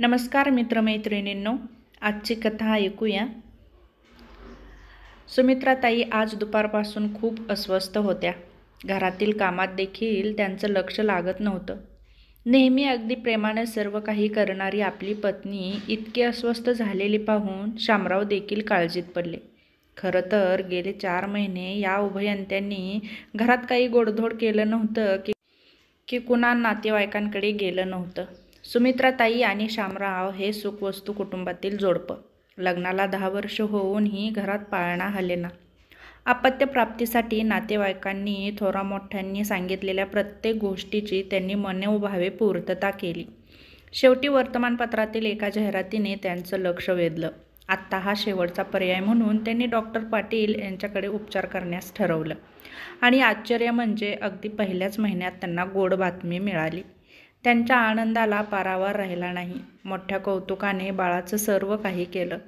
नमस्कार मित्रमैत्रिणींनो आजची कथा ऐकूया सुमित्राताई आज दुपारपासून खूप अस्वस्थ होत्या घरातील कामात देखील त्यांचं लक्ष लागत नव्हतं नेहमी अगदी प्रेमाने सर्व काही करणारी आपली पत्नी इतकी अस्वस्थ झालेली पाहून शामराव देखील काळजीत पडले खरं तर गेले चार महिने या उभयंत्यांनी घरात काही गोडधोड केलं नव्हतं की की कुणा नातेवाईकांकडे गेलं नव्हतं सुमित्राताई आणि शामराव हे सुखवस्तू कुटुंबातील जोडपं लग्नाला दहा वर्ष होऊनही घरात पाळणा हलेना आपत्यप्राप्तीसाठी नातेवाईकांनी थोरा मोठ्यांनी सांगितलेल्या प्रत्येक गोष्टीची त्यांनी मनोभावे पूर्तता केली शेवटी वर्तमानपत्रातील एका जाहिरातीने त्यांचं लक्ष वेधलं आत्ता हा शेवटचा पर्याय म्हणून त्यांनी डॉक्टर पाटील यांच्याकडे उपचार करण्यास ठरवलं आणि आश्चर्य म्हणजे अगदी पहिल्याच महिन्यात त्यांना गोड बातमी मिळाली त्यांच्या आनंदाला पारावार राहिला नाही मोठ्या कौतुकाने बाळाचं सर्व काही केलं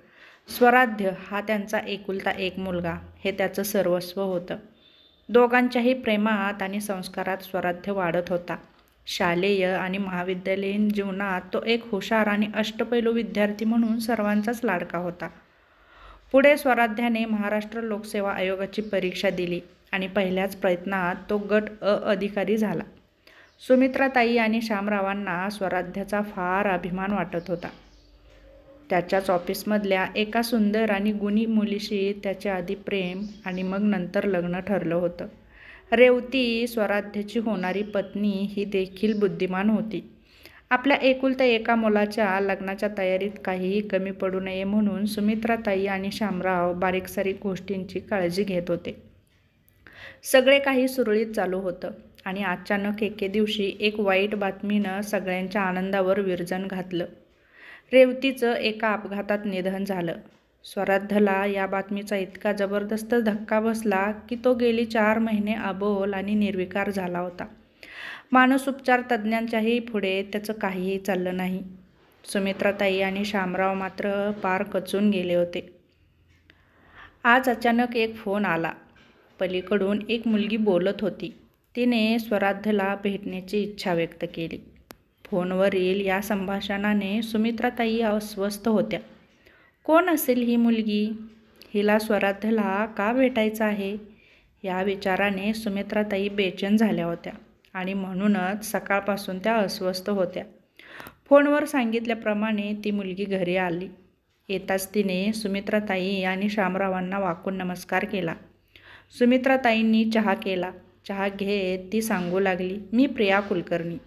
स्वराध्य हा त्यांचा एकुलता एक मुलगा हे त्याचं सर्वस्व होतं दोघांच्याही प्रेमात आणि संस्कारात स्वराध्य वाढत होता शालेय आणि महाविद्यालयीन जीवनात तो एक हुशार आणि अष्टपैलू विद्यार्थी म्हणून सर्वांचाच लाडका होता पुढे स्वराध्याने महाराष्ट्र लोकसेवा आयोगाची परीक्षा दिली आणि पहिल्याच प्रयत्नात तो गट अ अधिकारी झाला सुमित्राताई आणि श्यामरावांना स्वराध्याचा फार अभिमान वाटत होता त्याच्याच ऑफिसमधल्या एका सुंदर आणि गुणी मुलीशी त्याचे आधी प्रेम आणि मग नंतर लग्न ठरलं होतं रेवती स्वराध्याची होणारी पत्नी ही देखील बुद्धिमान होती आपल्या एकुलत्या एका मुलाच्या लग्नाच्या तयारीत काहीही कमी पडू नये म्हणून सुमित्राताई आणि श्यामराव बारीकसारीक गोष्टींची काळजी घेत होते सगळे काही सुरळीत चालू होतं आणि अचानक एके दिवशी एक वाईट बातमीनं सगळ्यांच्या आनंदावर विरजन घातलं रेवतीचं एका अपघातात निधन झालं स्वराद्धला या बातमीचा इतका जबरदस्त धक्का बसला की तो गेली चार महिने अबोल आणि निर्विकार झाला होता मानसोपचार तज्ज्ञांच्याही पुढे त्याचं काहीही चाललं नाही सुमित्राताई आणि शामराव मात्र पार कचून गेले होते आज अचानक एक फोन आला पलीकडून एक मुलगी बोलत होती तिने स्वराध्यला भेटण्याची इच्छा व्यक्त केली फोनवरील या संभाषणाने सुमित्राताई अस्वस्थ होत्या कोण असेल ही मुलगी हिला स्वराध्यला का भेटायचं आहे या विचाराने सुमित्राताई बेचैन झाल्या होत्या आणि म्हणूनच सकाळपासून त्या अस्वस्थ होत्या फोनवर सांगितल्याप्रमाणे ती मुलगी घरी आली येताच तिने सुमित्राताई आणि शामरावांना वाकून नमस्कार केला सुमित्राताईंनी चहा केला चहा घेत ती सांगू लागली मी प्रिया कुलकर्णी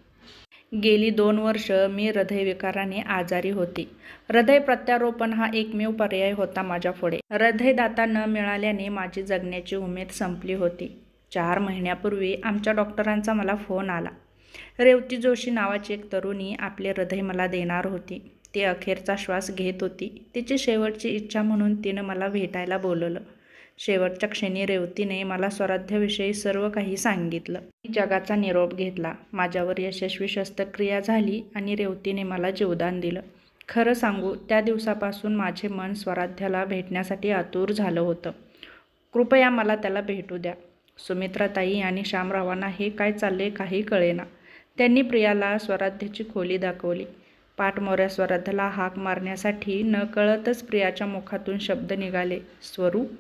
गेली दोन वर्ष मी हृदयविकाराने आजारी होती हृदय प्रत्यारोपण हा एकमेव पर्याय होता माझ्या पुढे हृदयदाता न मिळाल्याने माझी जगण्याची उमेद संपली होती चार महिन्यापूर्वी आमच्या डॉक्टरांचा मला फोन आला रेवती जोशी नावाची एक तरुणी आपले हृदय मला देणार होती ती अखेरचा श्वास घेत होती तिची शेवटची इच्छा म्हणून तिनं मला भेटायला बोलवलं शेवटच्या क्षणी रेवतीने मला स्वराध्याविषयी सर्व काही सांगितलं मी जगाचा निरोप घेतला माझ्यावर यशस्वी शस्त्रक्रिया झाली आणि रेवतीने मला जीवदान दिलं खरं सांगू त्या दिवसापासून माझे मन स्वराध्याला भेटण्यासाठी आतूर झालं होतं कृपया मला त्याला भेटू द्या सुमित्राताई आणि श्यामरावांना हे काय चालले काही कळेना त्यांनी प्रियाला स्वराध्याची खोली दाखवली पाठमोऱ्या स्वराध्याला हाक मारण्यासाठी न कळतच प्रियाच्या मुखातून शब्द निघाले स्वरूप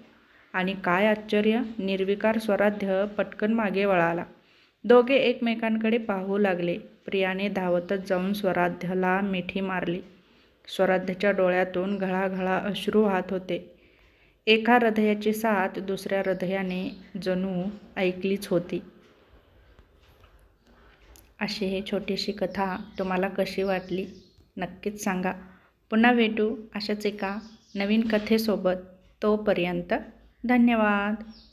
आणि काय आश्चर्य निर्विकार स्वराध्य पटकन मागे वळाला दोघे एकमेकांकडे पाहू लागले प्रियाने धावतच जाऊन स्वराध्यला मिठी मारली स्वराध्याच्या डोळ्यातून घळाघळा अश्रू वाहत होते एका हृदयाची साथ दुसऱ्या हृदयाने जणू ऐकलीच होती अशी ही छोटीशी कथा तुम्हाला कशी वाटली नक्कीच सांगा पुन्हा भेटू अशाच एका नवीन कथेसोबत तोपर्यंत धन्यवाद